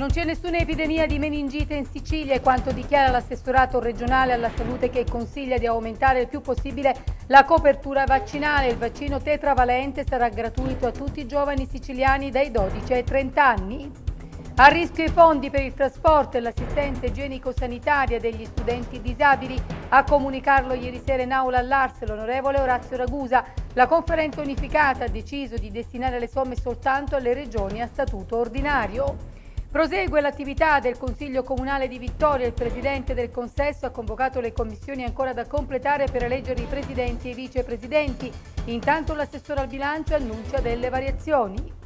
Non c'è nessuna epidemia di meningite in Sicilia, è quanto dichiara l'assessorato regionale alla salute che consiglia di aumentare il più possibile la copertura vaccinale. Il vaccino tetravalente sarà gratuito a tutti i giovani siciliani dai 12 ai 30 anni. A rischio i fondi per il trasporto e l'assistenza igienico-sanitaria degli studenti disabili. A comunicarlo ieri sera in aula all'Arse l'onorevole Orazio Ragusa. La conferenza unificata ha deciso di destinare le somme soltanto alle regioni a statuto ordinario. Prosegue l'attività del Consiglio Comunale di Vittoria. Il Presidente del Consesso ha convocato le commissioni ancora da completare per eleggere i Presidenti e i Vicepresidenti. Intanto l'assessore al bilancio annuncia delle variazioni.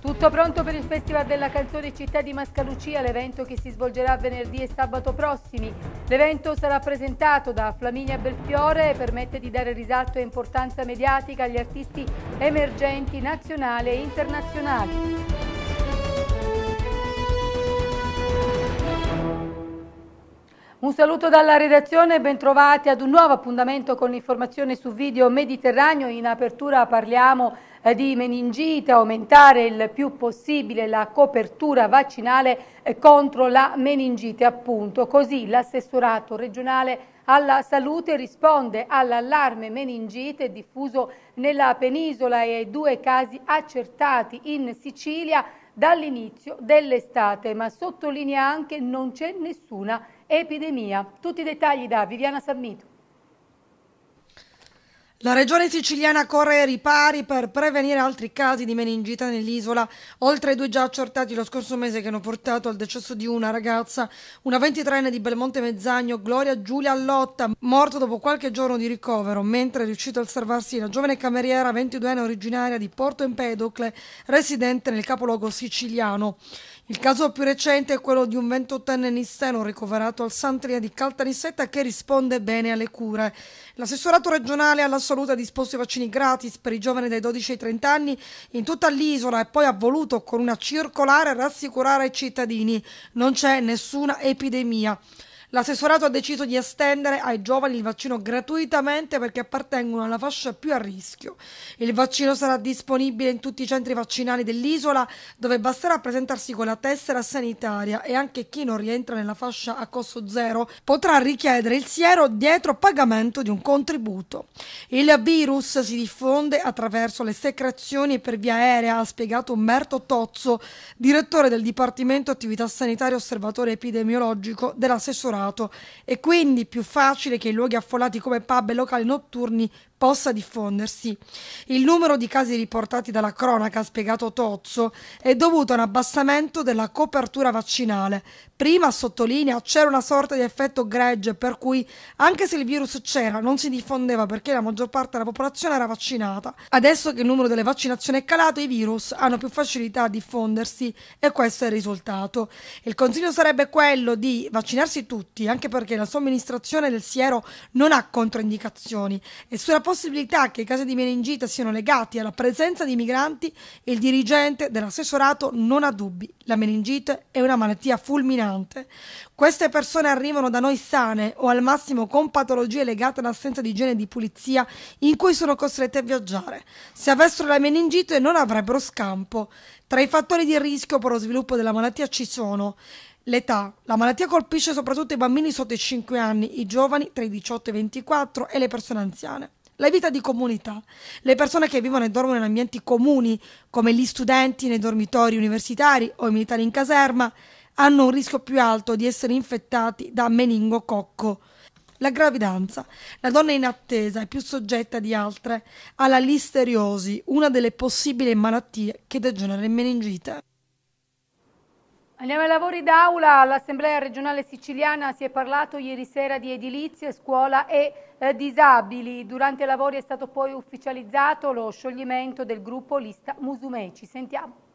Tutto pronto per il Festival della Canzone Città di Mascalucia, l'evento che si svolgerà venerdì e sabato prossimi. L'evento sarà presentato da Flaminia Belfiore e permette di dare risalto e importanza mediatica agli artisti emergenti nazionali e internazionali. Un saluto dalla redazione e bentrovati ad un nuovo appuntamento con l'informazione su video Mediterraneo. In apertura parliamo eh, di meningite, aumentare il più possibile la copertura vaccinale eh, contro la meningite appunto. Così l'assessorato regionale alla salute risponde all'allarme meningite diffuso nella penisola e ai due casi accertati in Sicilia dall'inizio dell'estate, ma sottolinea anche che non c'è nessuna meningite epidemia. Tutti i dettagli da Viviana Sammito. La regione siciliana corre ai ripari per prevenire altri casi di meningita nell'isola, oltre ai due già accertati lo scorso mese che hanno portato al decesso di una ragazza, una 23enne di Belmonte Mezzagno, Gloria Giulia Allotta, morta dopo qualche giorno di ricovero, mentre è riuscito a salvarsi la giovane cameriera 22enne originaria di Porto Empedocle, residente nel capoluogo siciliano. Il caso più recente è quello di un 28enne nisseno ricoverato al Santria di Caltanissetta che risponde bene alle cure. L'assessorato regionale alla assoluta ha disposto i vaccini gratis per i giovani dai 12 ai 30 anni in tutta l'isola e poi ha voluto con una circolare rassicurare i cittadini. Non c'è nessuna epidemia. L'assessorato ha deciso di estendere ai giovani il vaccino gratuitamente perché appartengono alla fascia più a rischio. Il vaccino sarà disponibile in tutti i centri vaccinali dell'isola dove basterà presentarsi con la tessera sanitaria e anche chi non rientra nella fascia a costo zero potrà richiedere il siero dietro pagamento di un contributo. Il virus si diffonde attraverso le secrezioni per via aerea, ha spiegato Umberto Tozzo, direttore del Dipartimento Attività Sanitaria e Osservatorio Epidemiologico dell'assessorato abbandonato e quindi più facile che in luoghi affollati come pub e locali notturni possa diffondersi. Il numero di casi riportati dalla cronaca, ha spiegato Tozzo, è dovuto a un abbassamento della copertura vaccinale. Prima, sottolinea, c'era una sorta di effetto gregge per cui anche se il virus c'era non si diffondeva perché la maggior parte della popolazione era vaccinata. Adesso che il numero delle vaccinazioni è calato, i virus hanno più facilità a diffondersi e questo è il risultato. Il consiglio sarebbe quello di vaccinarsi tutti, anche perché la somministrazione del siero non ha controindicazioni e sulla possibilità che i casi di meningite siano legati alla presenza di migranti, il dirigente dell'assessorato non ha dubbi. La meningite è una malattia fulminante. Queste persone arrivano da noi sane o al massimo con patologie legate all'assenza di igiene e di pulizia in cui sono costrette a viaggiare. Se avessero la meningite non avrebbero scampo. Tra i fattori di rischio per lo sviluppo della malattia ci sono L'età. La malattia colpisce soprattutto i bambini sotto i 5 anni, i giovani tra i 18 e i 24 e le persone anziane la vita di comunità. Le persone che vivono e dormono in ambienti comuni, come gli studenti nei dormitori universitari o i militari in caserma, hanno un rischio più alto di essere infettati da meningococco. La gravidanza. La donna in attesa è più soggetta di altre alla listeriosi, una delle possibili malattie che degenera in meningite. Andiamo ai lavori d'aula. All'Assemblea regionale siciliana si è parlato ieri sera di edilizia, scuola e eh, disabili. Durante i lavori è stato poi ufficializzato lo scioglimento del gruppo Lista Musumeci. Sentiamo.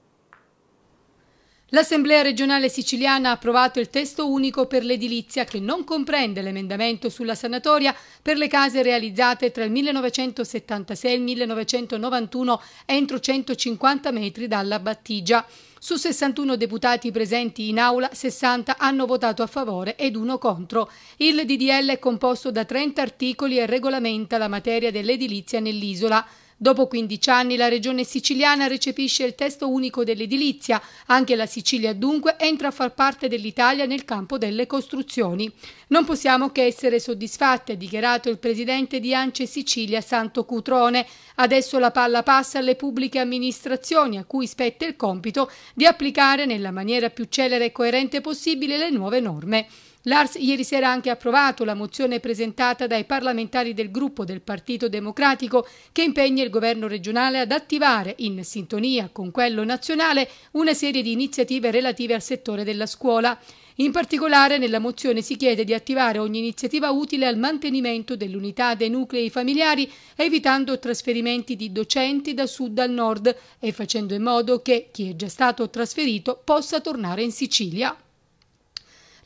L'Assemblea regionale siciliana ha approvato il testo unico per l'edilizia che non comprende l'emendamento sulla sanatoria per le case realizzate tra il 1976 e il 1991 entro 150 metri dalla battigia. Su 61 deputati presenti in aula, 60 hanno votato a favore ed uno contro. Il DDL è composto da 30 articoli e regolamenta la materia dell'edilizia nell'isola. Dopo 15 anni la regione siciliana recepisce il testo unico dell'edilizia, anche la Sicilia dunque entra a far parte dell'Italia nel campo delle costruzioni. Non possiamo che essere soddisfatti, ha dichiarato il presidente di Ance Sicilia Santo Cutrone. Adesso la palla passa alle pubbliche amministrazioni a cui spetta il compito di applicare nella maniera più celere e coerente possibile le nuove norme. Lars ieri sera ha anche approvato la mozione presentata dai parlamentari del gruppo del Partito Democratico che impegna il governo regionale ad attivare, in sintonia con quello nazionale, una serie di iniziative relative al settore della scuola. In particolare nella mozione si chiede di attivare ogni iniziativa utile al mantenimento dell'unità dei nuclei familiari, evitando trasferimenti di docenti da sud al nord e facendo in modo che chi è già stato trasferito possa tornare in Sicilia.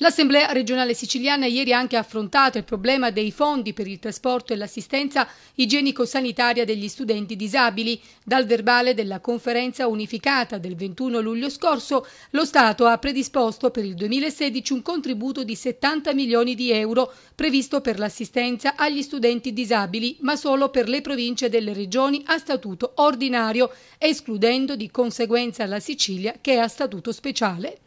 L'Assemblea regionale siciliana ieri ha anche affrontato il problema dei fondi per il trasporto e l'assistenza igienico-sanitaria degli studenti disabili. Dal verbale della conferenza unificata del 21 luglio scorso, lo Stato ha predisposto per il 2016 un contributo di 70 milioni di euro previsto per l'assistenza agli studenti disabili, ma solo per le province delle regioni a statuto ordinario, escludendo di conseguenza la Sicilia che è a statuto speciale.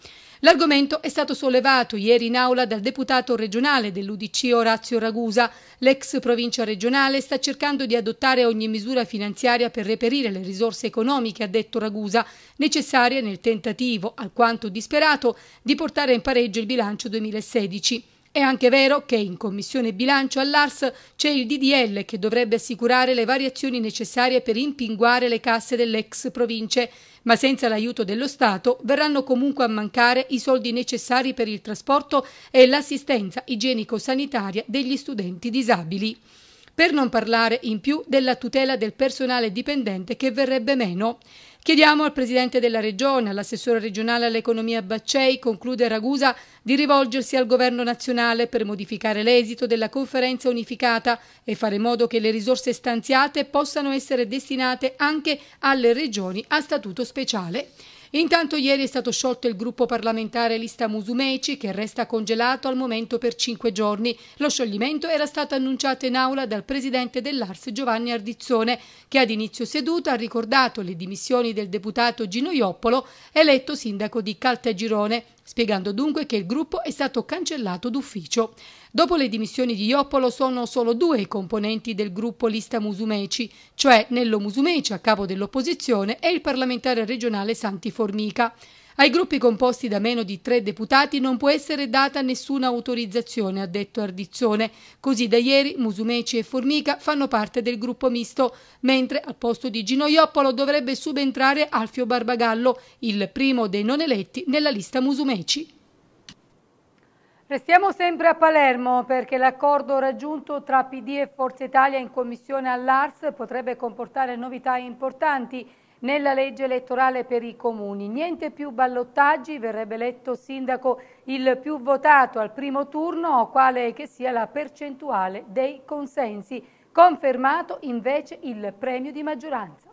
L'argomento è stato sollevato ieri in aula dal deputato regionale dell'Udc Orazio Ragusa. L'ex provincia regionale sta cercando di adottare ogni misura finanziaria per reperire le risorse economiche, ha detto Ragusa, necessarie nel tentativo, alquanto disperato, di portare in pareggio il bilancio 2016. È anche vero che in Commissione Bilancio all'Ars c'è il DDL che dovrebbe assicurare le variazioni necessarie per impinguare le casse dell'ex province, ma senza l'aiuto dello Stato verranno comunque a mancare i soldi necessari per il trasporto e l'assistenza igienico-sanitaria degli studenti disabili. Per non parlare in più della tutela del personale dipendente che verrebbe meno. Chiediamo al Presidente della Regione, all'assessore regionale all'economia Baccei, conclude Ragusa, di rivolgersi al Governo nazionale per modificare l'esito della conferenza unificata e fare in modo che le risorse stanziate possano essere destinate anche alle regioni a statuto speciale. Intanto ieri è stato sciolto il gruppo parlamentare Lista Musumeci che resta congelato al momento per cinque giorni. Lo scioglimento era stato annunciato in aula dal presidente dell'Ars Giovanni Ardizzone che ad inizio seduta ha ricordato le dimissioni del deputato Gino Ioppolo, eletto sindaco di Caltagirone spiegando dunque che il gruppo è stato cancellato d'ufficio. Dopo le dimissioni di Ioppolo sono solo due i componenti del gruppo Lista Musumeci, cioè Nello Musumeci a capo dell'opposizione e il parlamentare regionale Santi Formica. Ai gruppi composti da meno di tre deputati non può essere data nessuna autorizzazione, ha detto Ardizzone. Così da ieri Musumeci e Formica fanno parte del gruppo misto, mentre al posto di Ginoioppolo dovrebbe subentrare Alfio Barbagallo, il primo dei non eletti nella lista Musumeci. Restiamo sempre a Palermo perché l'accordo raggiunto tra PD e Forza Italia in commissione all'ARS potrebbe comportare novità importanti nella legge elettorale per i comuni. Niente più ballottaggi, verrebbe eletto sindaco il più votato al primo turno, quale che sia la percentuale dei consensi. Confermato invece il premio di maggioranza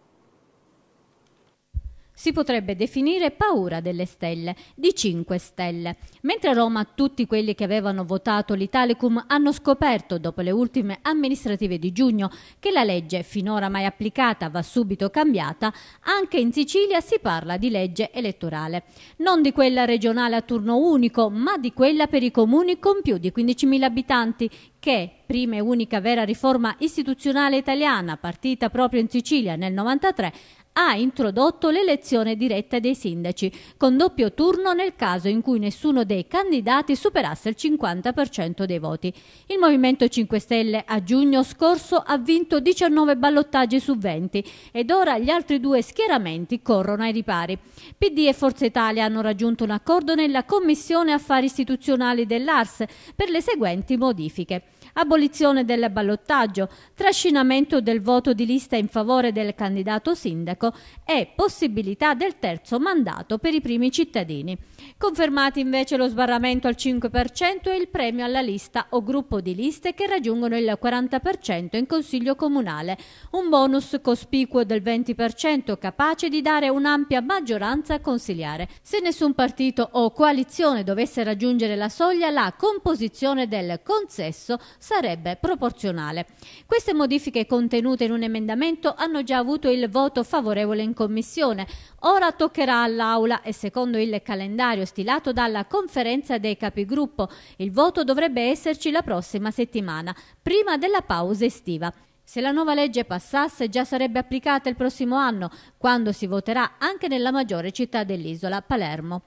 si potrebbe definire paura delle stelle, di 5 stelle. Mentre a Roma tutti quelli che avevano votato l'Italicum hanno scoperto, dopo le ultime amministrative di giugno, che la legge finora mai applicata va subito cambiata, anche in Sicilia si parla di legge elettorale. Non di quella regionale a turno unico, ma di quella per i comuni con più di 15.000 abitanti, che, prima e unica vera riforma istituzionale italiana partita proprio in Sicilia nel 1993, ha introdotto l'elezione diretta dei sindaci, con doppio turno nel caso in cui nessuno dei candidati superasse il 50% dei voti. Il Movimento 5 Stelle a giugno scorso ha vinto 19 ballottaggi su 20 ed ora gli altri due schieramenti corrono ai ripari. PD e Forza Italia hanno raggiunto un accordo nella Commissione Affari Istituzionali dell'ARS per le seguenti modifiche abolizione del ballottaggio, trascinamento del voto di lista in favore del candidato sindaco e possibilità del terzo mandato per i primi cittadini. Confermati invece lo sbarramento al 5% e il premio alla lista o gruppo di liste che raggiungono il 40% in Consiglio Comunale, un bonus cospicuo del 20% capace di dare un'ampia maggioranza consigliare. Se nessun partito o coalizione dovesse raggiungere la soglia, la composizione del consesso sarebbe proporzionale. Queste modifiche contenute in un emendamento hanno già avuto il voto favorevole in Commissione. Ora toccherà all'Aula e secondo il calendario stilato dalla Conferenza dei Capigruppo il voto dovrebbe esserci la prossima settimana, prima della pausa estiva. Se la nuova legge passasse già sarebbe applicata il prossimo anno, quando si voterà anche nella maggiore città dell'isola, Palermo.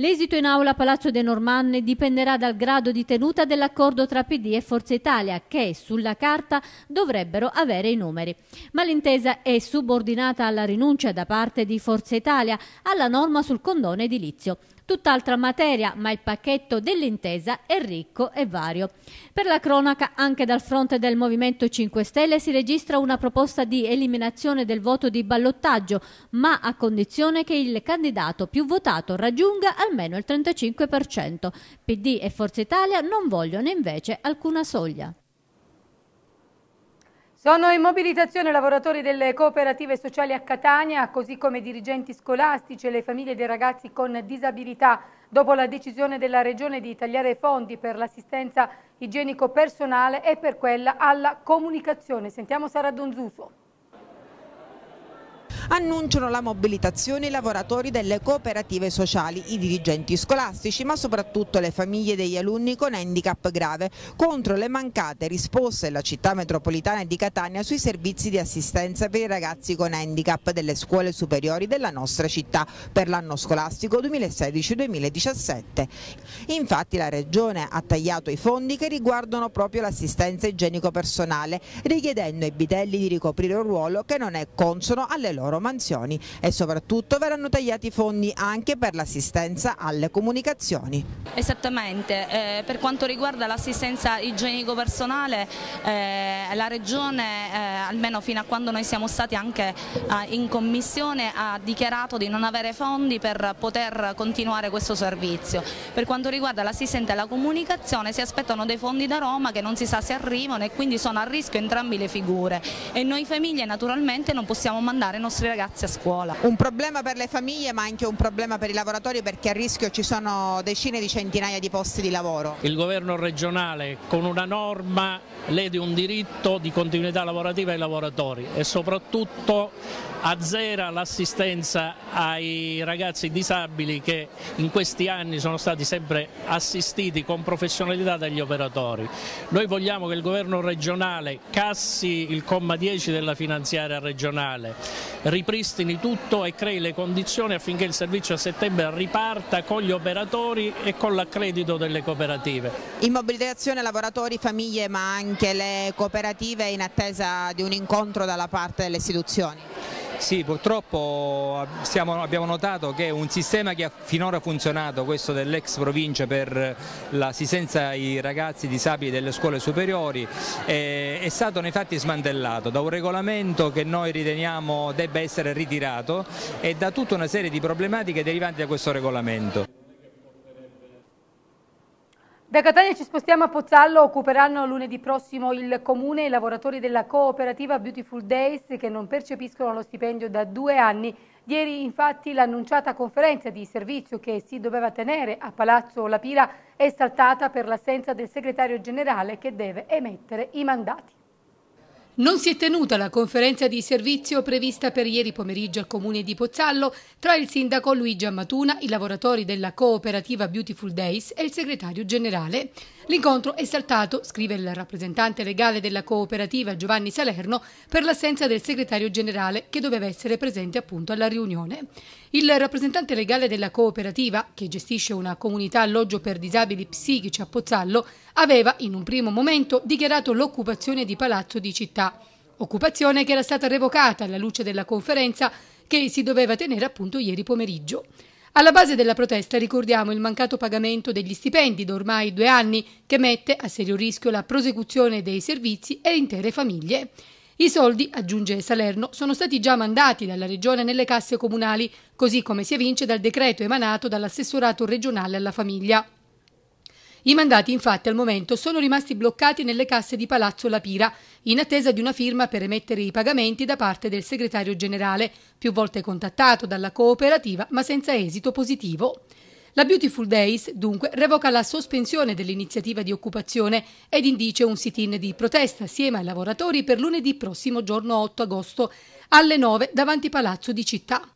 L'esito in aula a Palazzo De Normanni dipenderà dal grado di tenuta dell'accordo tra PD e Forza Italia che sulla carta dovrebbero avere i numeri. Ma l'intesa è subordinata alla rinuncia da parte di Forza Italia alla norma sul condone edilizio tutt'altra materia, ma il pacchetto dell'intesa è ricco e vario. Per la cronaca, anche dal fronte del Movimento 5 Stelle si registra una proposta di eliminazione del voto di ballottaggio, ma a condizione che il candidato più votato raggiunga almeno il 35%. PD e Forza Italia non vogliono invece alcuna soglia. Sono in mobilitazione lavoratori delle cooperative sociali a Catania, così come i dirigenti scolastici e le famiglie dei ragazzi con disabilità, dopo la decisione della Regione di tagliare fondi per l'assistenza igienico-personale e per quella alla comunicazione. Sentiamo Sara Donzuso annunciano la mobilitazione i lavoratori delle cooperative sociali, i dirigenti scolastici ma soprattutto le famiglie degli alunni con handicap grave contro le mancate risposte della città metropolitana di Catania sui servizi di assistenza per i ragazzi con handicap delle scuole superiori della nostra città per l'anno scolastico 2016-2017. Infatti la Regione ha tagliato i fondi che riguardano proprio l'assistenza igienico-personale richiedendo ai bidelli di ricoprire un ruolo che non è consono alle loro loro mansioni e soprattutto verranno tagliati i fondi anche per l'assistenza alle comunicazioni. Esattamente, eh, per quanto riguarda l'assistenza igienico-personale eh, la Regione, eh, almeno fino a quando noi siamo stati anche eh, in Commissione, ha dichiarato di non avere fondi per poter continuare questo servizio. Per quanto riguarda l'assistenza alla comunicazione si aspettano dei fondi da Roma che non si sa se arrivano e quindi sono a rischio entrambi le figure e noi famiglie naturalmente non possiamo mandare i nostri ragazzi a scuola. Un problema per le famiglie ma anche un problema per i lavoratori perché a rischio ci sono decine di centinaia di posti di lavoro. Il governo regionale con una norma lede un diritto di continuità lavorativa ai lavoratori e soprattutto azzera l'assistenza ai ragazzi disabili che in questi anni sono stati sempre assistiti con professionalità dagli operatori. Noi vogliamo che il governo regionale cassi il comma 10 della finanziaria regionale, ripristini tutto e crei le condizioni affinché il servizio a settembre riparta con gli operatori e con l'accredito delle cooperative. Immobilizzazione lavoratori, famiglie ma anche le cooperative in attesa di un incontro dalla parte delle istituzioni. Sì, purtroppo siamo, abbiamo notato che un sistema che ha finora funzionato, questo dell'ex provincia per l'assistenza ai ragazzi disabili delle scuole superiori, eh, è stato nei fatti smantellato da un regolamento che noi riteniamo debba essere ritirato e da tutta una serie di problematiche derivanti da questo regolamento. Da Catania ci spostiamo a Pozzallo, occuperanno lunedì prossimo il comune i lavoratori della cooperativa Beautiful Days che non percepiscono lo stipendio da due anni. Ieri infatti l'annunciata conferenza di servizio che si doveva tenere a Palazzo La Pira è saltata per l'assenza del segretario generale che deve emettere i mandati. Non si è tenuta la conferenza di servizio prevista per ieri pomeriggio al comune di Pozzallo tra il sindaco Luigi Ammatuna, i lavoratori della cooperativa Beautiful Days e il segretario generale. L'incontro è saltato, scrive il rappresentante legale della cooperativa Giovanni Salerno, per l'assenza del segretario generale che doveva essere presente appunto alla riunione. Il rappresentante legale della cooperativa, che gestisce una comunità alloggio per disabili psichici a Pozzallo, aveva in un primo momento dichiarato l'occupazione di Palazzo di Città. Occupazione che era stata revocata alla luce della conferenza che si doveva tenere appunto ieri pomeriggio. Alla base della protesta ricordiamo il mancato pagamento degli stipendi da ormai due anni che mette a serio rischio la prosecuzione dei servizi e intere famiglie. I soldi, aggiunge Salerno, sono stati già mandati dalla Regione nelle casse comunali, così come si evince dal decreto emanato dall'assessorato regionale alla famiglia. I mandati infatti al momento sono rimasti bloccati nelle casse di Palazzo La Pira in attesa di una firma per emettere i pagamenti da parte del segretario generale, più volte contattato dalla cooperativa ma senza esito positivo. La Beautiful Days, dunque, revoca la sospensione dell'iniziativa di occupazione ed indice un sit-in di protesta assieme ai lavoratori per lunedì prossimo giorno 8 agosto alle 9 davanti Palazzo di Città.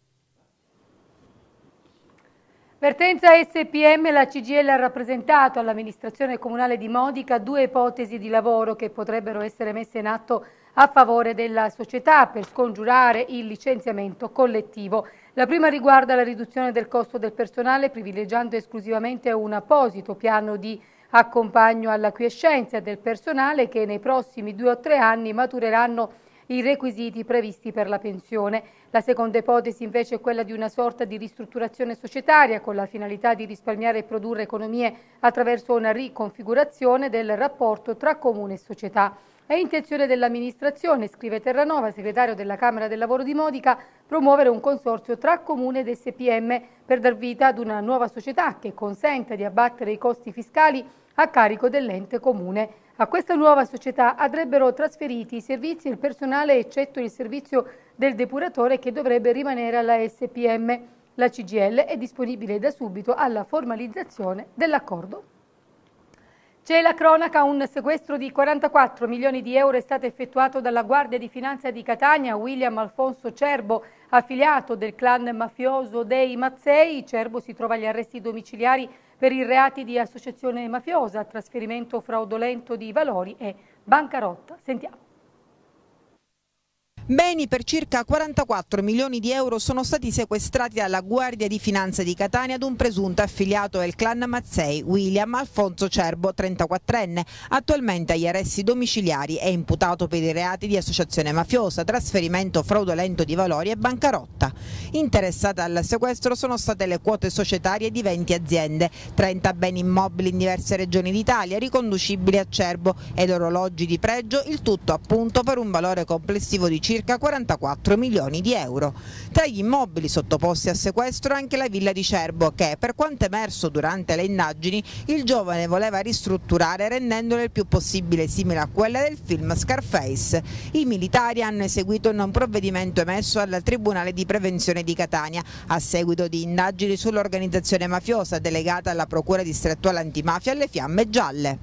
Vertenza SPM, la CGL ha rappresentato all'amministrazione comunale di Modica due ipotesi di lavoro che potrebbero essere messe in atto a favore della società per scongiurare il licenziamento collettivo. La prima riguarda la riduzione del costo del personale privilegiando esclusivamente un apposito piano di accompagno all'acquiescenza del personale che nei prossimi due o tre anni matureranno i requisiti previsti per la pensione. La seconda ipotesi invece è quella di una sorta di ristrutturazione societaria con la finalità di risparmiare e produrre economie attraverso una riconfigurazione del rapporto tra comune e società. È intenzione dell'amministrazione, scrive Terranova, segretario della Camera del Lavoro di Modica, promuovere un consorzio tra Comune ed SPM per dar vita ad una nuova società che consenta di abbattere i costi fiscali a carico dell'ente comune. A questa nuova società andrebbero trasferiti i servizi e il personale eccetto il servizio del depuratore che dovrebbe rimanere alla SPM. La CGL è disponibile da subito alla formalizzazione dell'accordo. C'è la cronaca, un sequestro di 44 milioni di euro è stato effettuato dalla Guardia di Finanza di Catania, William Alfonso Cerbo, affiliato del clan mafioso dei Mazzei. Cerbo si trova agli arresti domiciliari per i reati di associazione mafiosa, trasferimento fraudolento di valori e bancarotta. Sentiamo. Beni per circa 44 milioni di euro sono stati sequestrati dalla Guardia di Finanza di Catania ad un presunto affiliato del clan Mazzei, William Alfonso Cerbo, 34enne, attualmente agli arresti domiciliari e imputato per i reati di associazione mafiosa, trasferimento fraudolento di valori e bancarotta. Interessate al sequestro sono state le quote societarie di 20 aziende, 30 beni immobili in diverse regioni d'Italia riconducibili a Cerbo ed orologi di pregio, il tutto appunto per un valore complessivo di circa circa 44 milioni di euro. Tra gli immobili sottoposti a sequestro anche la villa di Cerbo che, per quanto emerso durante le indagini, il giovane voleva ristrutturare rendendola il più possibile simile a quella del film Scarface. I militari hanno eseguito un provvedimento emesso al Tribunale di Prevenzione di Catania a seguito di indagini sull'organizzazione mafiosa delegata alla Procura distrettuale antimafia alle Fiamme Gialle.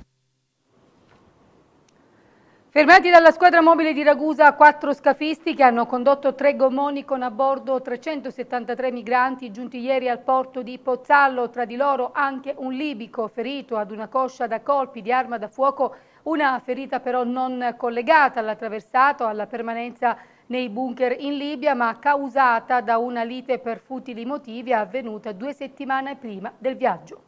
Fermati dalla squadra mobile di Ragusa, quattro scafisti che hanno condotto tre gommoni con a bordo 373 migranti giunti ieri al porto di Pozzallo, tra di loro anche un libico ferito ad una coscia da colpi di arma da fuoco, una ferita però non collegata all'attraversato, alla permanenza nei bunker in Libia, ma causata da una lite per futili motivi avvenuta due settimane prima del viaggio.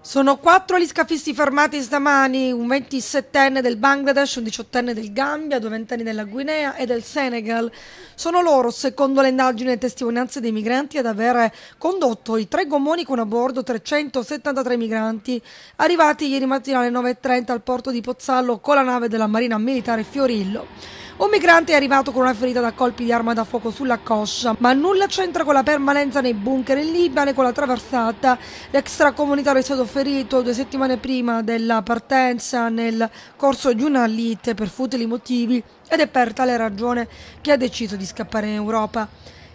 Sono quattro gli scafisti fermati stamani, un 27enne del Bangladesh, un 18enne del Gambia, due ventenni della Guinea e del Senegal. Sono loro, secondo le indagini e testimonianze dei migranti, ad aver condotto i tre gommoni con a bordo 373 migranti, arrivati ieri mattina alle 9.30 al porto di Pozzallo con la nave della Marina Militare Fiorillo. Un migrante è arrivato con una ferita da colpi di arma da fuoco sulla coscia, ma nulla c'entra con la permanenza nei bunker in Libano e con la traversata. L'extracomunitario è stato ferito due settimane prima della partenza nel corso di una lite per futili motivi ed è per tale ragione che ha deciso di scappare in Europa.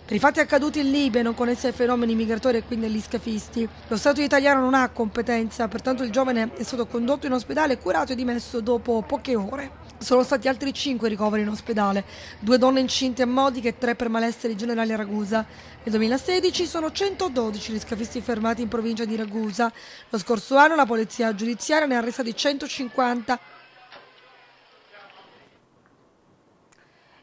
Per i fatti accaduti in Libia non connessi ai fenomeni migratori e quindi agli scafisti, lo Stato italiano non ha competenza, pertanto il giovane è stato condotto in ospedale, curato e dimesso dopo poche ore. Sono stati altri cinque ricoveri in ospedale, due donne incinte a Modica e tre per malesseri generali a Ragusa. Nel 2016 sono 112 gli scafisti fermati in provincia di Ragusa. Lo scorso anno la polizia giudiziaria ne ha resa di 150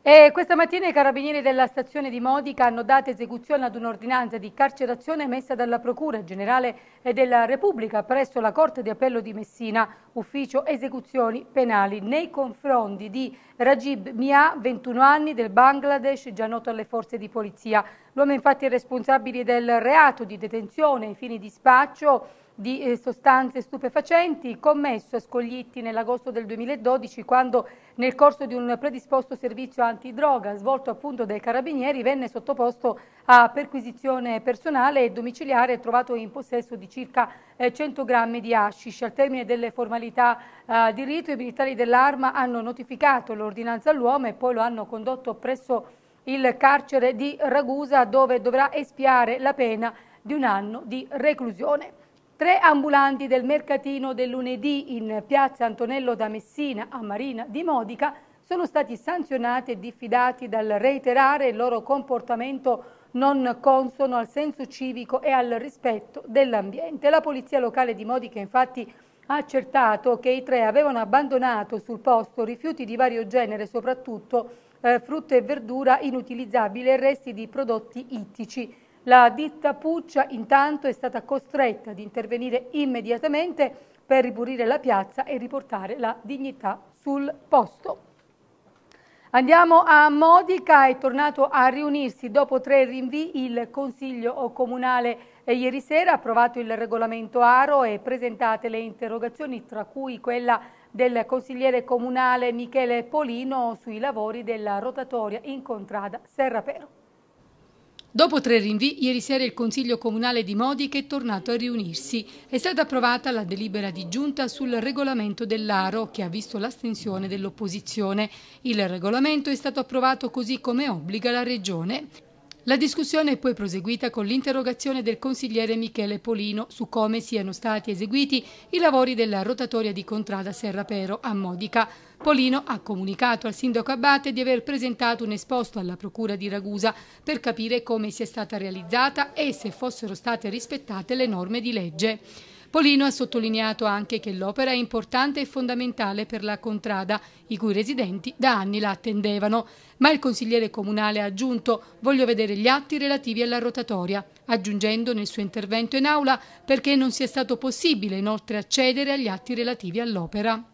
E questa mattina i carabinieri della stazione di Modica hanno dato esecuzione ad un'ordinanza di carcerazione emessa dalla Procura Generale della Repubblica presso la Corte di Appello di Messina, ufficio esecuzioni penali, nei confronti di Rajib Mia, 21 anni, del Bangladesh, già noto alle forze di polizia. L'uomo infatti è responsabile del reato di detenzione ai fini di spaccio di eh, sostanze stupefacenti commesso a Scoglitti nell'agosto del 2012 quando nel corso di un predisposto servizio antidroga svolto appunto dai carabinieri venne sottoposto a perquisizione personale e domiciliare e trovato in possesso di circa 100 eh, grammi di hashish. Al termine delle formalità eh, di rito i militari dell'arma hanno notificato l'ordinanza all'uomo e poi lo hanno condotto presso il carcere di Ragusa dove dovrà espiare la pena di un anno di reclusione. Tre ambulanti del mercatino del lunedì in piazza Antonello da Messina a Marina di Modica sono stati sanzionati e diffidati dal reiterare il loro comportamento non consono al senso civico e al rispetto dell'ambiente. La polizia locale di Modica infatti ha accertato che i tre avevano abbandonato sul posto rifiuti di vario genere, soprattutto eh, frutta e verdura inutilizzabile e resti di prodotti ittici. La ditta Puccia intanto è stata costretta ad intervenire immediatamente per ripulire la piazza e riportare la dignità sul posto. Andiamo a Modica, è tornato a riunirsi dopo tre rinvii il Consiglio Comunale ieri sera, ha approvato il regolamento Aro e presentate le interrogazioni, tra cui quella del consigliere comunale Michele Polino sui lavori della rotatoria in contrada Serrapero. Dopo tre rinvii, ieri sera il Consiglio Comunale di Modiche è tornato a riunirsi. È stata approvata la delibera di giunta sul regolamento dell'Aro, che ha visto l'astensione dell'opposizione. Il regolamento è stato approvato così come obbliga la Regione. La discussione è poi proseguita con l'interrogazione del consigliere Michele Polino su come siano stati eseguiti i lavori della rotatoria di contrada Serrapero a Modica. Polino ha comunicato al sindaco Abate di aver presentato un esposto alla procura di Ragusa per capire come sia stata realizzata e se fossero state rispettate le norme di legge. Polino ha sottolineato anche che l'opera è importante e fondamentale per la contrada, i cui residenti da anni la attendevano. Ma il consigliere comunale ha aggiunto voglio vedere gli atti relativi alla rotatoria, aggiungendo nel suo intervento in aula perché non sia stato possibile inoltre accedere agli atti relativi all'opera.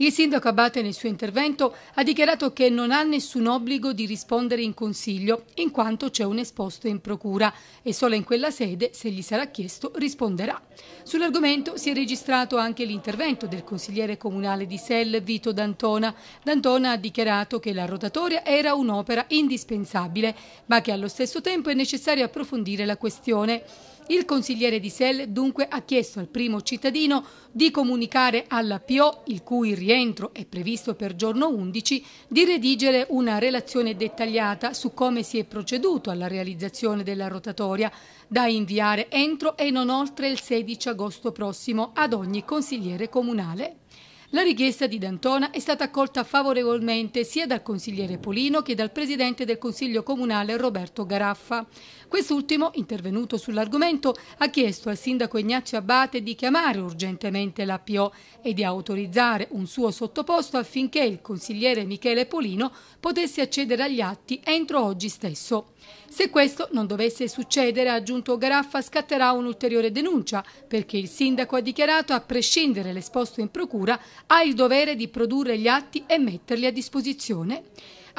Il sindaco Abate nel suo intervento ha dichiarato che non ha nessun obbligo di rispondere in consiglio, in quanto c'è un esposto in procura e solo in quella sede, se gli sarà chiesto, risponderà. Sull'argomento si è registrato anche l'intervento del consigliere comunale di Sell Vito D'Antona. D'Antona ha dichiarato che la rotatoria era un'opera indispensabile, ma che allo stesso tempo è necessario approfondire la questione. Il consigliere di Selle dunque ha chiesto al primo cittadino di comunicare alla PO, il cui rientro è previsto per giorno 11, di redigere una relazione dettagliata su come si è proceduto alla realizzazione della rotatoria, da inviare entro e non oltre il 16 agosto prossimo ad ogni consigliere comunale. La richiesta di D'Antona è stata accolta favorevolmente sia dal consigliere Polino che dal presidente del Consiglio Comunale Roberto Garaffa. Quest'ultimo, intervenuto sull'argomento, ha chiesto al sindaco Ignazio Abate di chiamare urgentemente la PO e di autorizzare un suo sottoposto affinché il consigliere Michele Polino potesse accedere agli atti entro oggi stesso. Se questo non dovesse succedere, ha aggiunto Garaffa, scatterà un'ulteriore denuncia perché il sindaco ha dichiarato a prescindere l'esposto in procura ha il dovere di produrre gli atti e metterli a disposizione.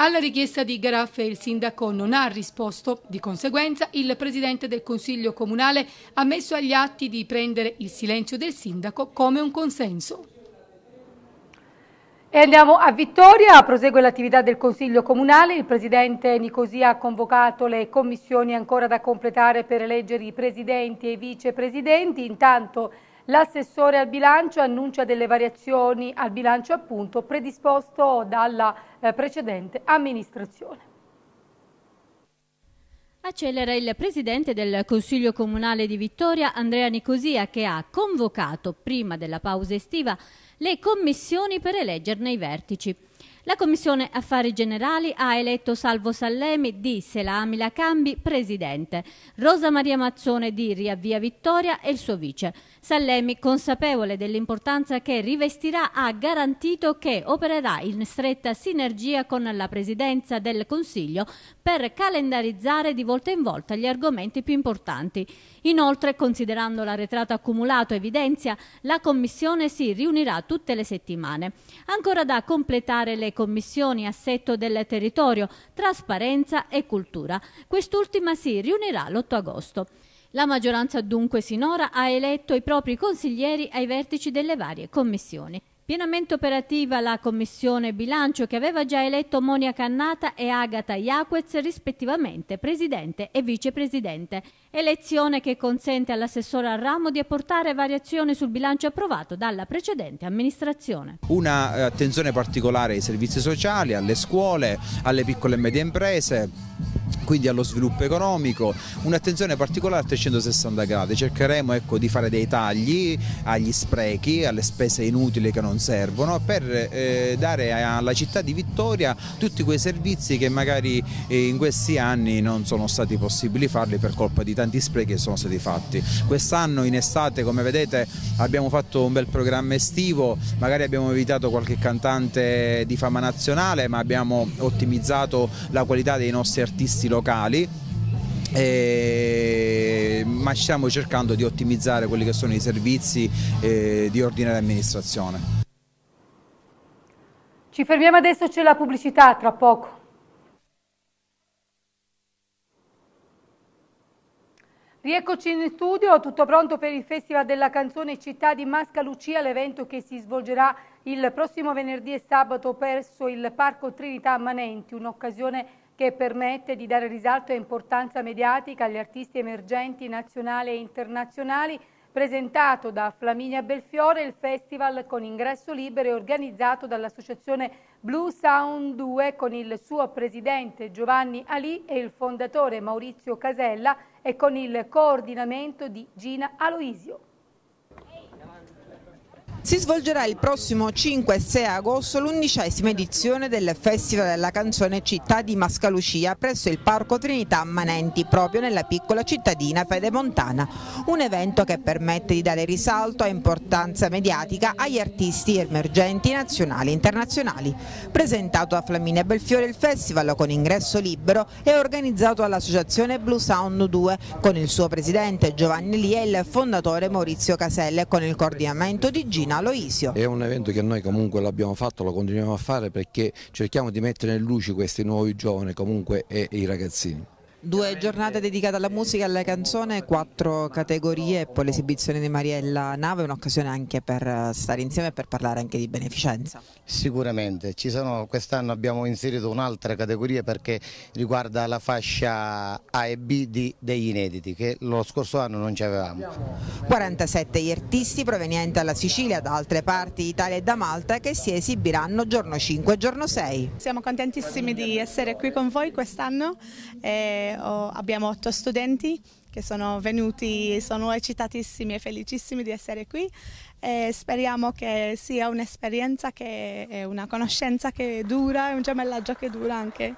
Alla richiesta di Garaffe il sindaco non ha risposto, di conseguenza il presidente del Consiglio Comunale ha messo agli atti di prendere il silenzio del sindaco come un consenso. E andiamo a Vittoria, prosegue l'attività del Consiglio Comunale, il Presidente Nicosia ha convocato le commissioni ancora da completare per eleggere i Presidenti e i Vicepresidenti, intanto L'assessore al bilancio annuncia delle variazioni al bilancio appunto predisposto dalla eh, precedente amministrazione. Accelera il presidente del Consiglio Comunale di Vittoria, Andrea Nicosia, che ha convocato, prima della pausa estiva, le commissioni per eleggerne i vertici. La Commissione Affari Generali ha eletto Salvo Sallemi di Selamila Cambi presidente, Rosa Maria Mazzone di Riavvia Vittoria e il suo vice. Sallemi, consapevole dell'importanza che rivestirà, ha garantito che opererà in stretta sinergia con la presidenza del Consiglio per calendarizzare di volta in volta gli argomenti più importanti. Inoltre, considerando l'arretrato accumulato evidenzia, la Commissione si riunirà tutte le settimane. Ancora da completare le le commissioni assetto del territorio, trasparenza e cultura. Quest'ultima si riunirà l'8 agosto. La maggioranza dunque sinora ha eletto i propri consiglieri ai vertici delle varie commissioni. Pienamente operativa la Commissione Bilancio che aveva già eletto Monia Cannata e Agata Iaquez rispettivamente presidente e vicepresidente, elezione che consente all'assessore al ramo di apportare variazioni sul bilancio approvato dalla precedente amministrazione. Una eh, attenzione particolare ai servizi sociali, alle scuole, alle piccole e medie imprese quindi allo sviluppo economico, un'attenzione particolare a 360 gradi, cercheremo ecco, di fare dei tagli agli sprechi, alle spese inutili che non servono, per eh, dare alla città di Vittoria tutti quei servizi che magari eh, in questi anni non sono stati possibili farli per colpa di tanti sprechi che sono stati fatti. Quest'anno in estate come vedete abbiamo fatto un bel programma estivo, magari abbiamo evitato qualche cantante di fama nazionale ma abbiamo ottimizzato la qualità dei nostri artisti locali locali eh, ma stiamo cercando di ottimizzare quelli che sono i servizi eh, di ordine amministrazione. Ci fermiamo adesso, c'è la pubblicità tra poco. Rieccoci in studio, tutto pronto per il Festival della canzone Città di Masca Lucia, l'evento che si svolgerà il prossimo venerdì e sabato presso il Parco Trinità Manenti, un'occasione che permette di dare risalto e importanza mediatica agli artisti emergenti nazionali e internazionali, presentato da Flaminia Belfiore, il festival con ingresso libero e organizzato dall'associazione Blue Sound 2 con il suo presidente Giovanni Ali e il fondatore Maurizio Casella e con il coordinamento di Gina Aloisio. Si svolgerà il prossimo 5 e 6 agosto l'undicesima edizione del Festival della Canzone Città di Mascalucia presso il Parco Trinità Manenti, proprio nella piccola cittadina Fedemontana. Un evento che permette di dare risalto e importanza mediatica agli artisti emergenti nazionali e internazionali. Presentato a Flaminia Belfiore il festival con ingresso libero è organizzato dall'associazione Blue Sound 2 con il suo presidente Giovanni Lì e il fondatore Maurizio Caselle con il coordinamento di Gina Aloisio. È un evento che noi comunque l'abbiamo fatto, lo continuiamo a fare perché cerchiamo di mettere in luce questi nuovi giovani comunque e i ragazzini. Due giornate dedicate alla musica e alla canzone, quattro categorie e poi l'esibizione di Mariella Nave, un'occasione anche per stare insieme e per parlare anche di beneficenza. Sicuramente, quest'anno abbiamo inserito un'altra categoria perché riguarda la fascia A e B di, degli inediti che lo scorso anno non ci avevamo. 47 gli artisti provenienti dalla Sicilia, da altre parti d'Italia e da Malta che si esibiranno giorno 5 e giorno 6. Siamo contentissimi di essere qui con voi quest'anno. E ho, abbiamo otto studenti che sono venuti, sono eccitatissimi e felicissimi di essere qui e speriamo che sia un'esperienza che è una conoscenza che dura, un gemellaggio che dura anche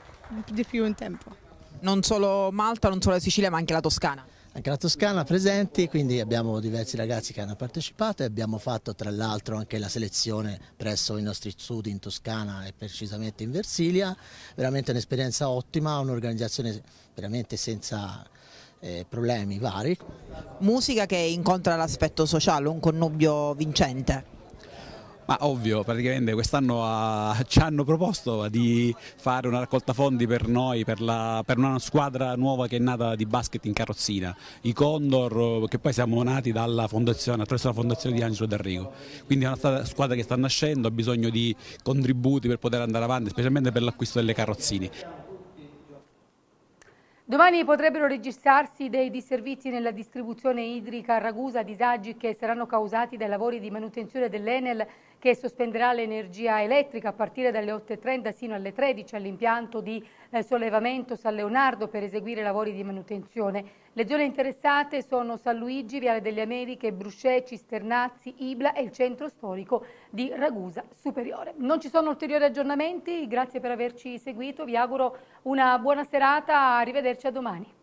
di più in tempo. Non solo Malta, non solo la Sicilia ma anche la Toscana anche la Toscana presenti, quindi abbiamo diversi ragazzi che hanno partecipato e abbiamo fatto tra l'altro anche la selezione presso i nostri studi in Toscana e precisamente in Versilia, veramente un'esperienza ottima, un'organizzazione veramente senza eh, problemi vari. Musica che incontra l'aspetto sociale, un connubio vincente. Ma ovvio, praticamente quest'anno ci hanno proposto di fare una raccolta fondi per noi, per, la, per, una squadra nuova che è nata di basket in carrozzina, i Condor, che poi siamo nati dalla fondazione, attraverso la fondazione di Angelo D'Arrigo. Quindi è una squadra che sta nascendo, ha bisogno di contributi per poter andare avanti, specialmente per l'acquisto delle carrozzine. Domani potrebbero registrarsi dei disservizi nella distribuzione idrica a Ragusa, disagi che saranno causati dai lavori di manutenzione dell'Enel che sospenderà l'energia elettrica a partire dalle 8.30 sino alle 13 all'impianto di eh, sollevamento San Leonardo per eseguire lavori di manutenzione. Le zone interessate sono San Luigi, Viale delle Americhe, Bruscè, Cisternazzi, Ibla e il centro storico di Ragusa Superiore. Non ci sono ulteriori aggiornamenti, grazie per averci seguito, vi auguro una buona serata, arrivederci a domani.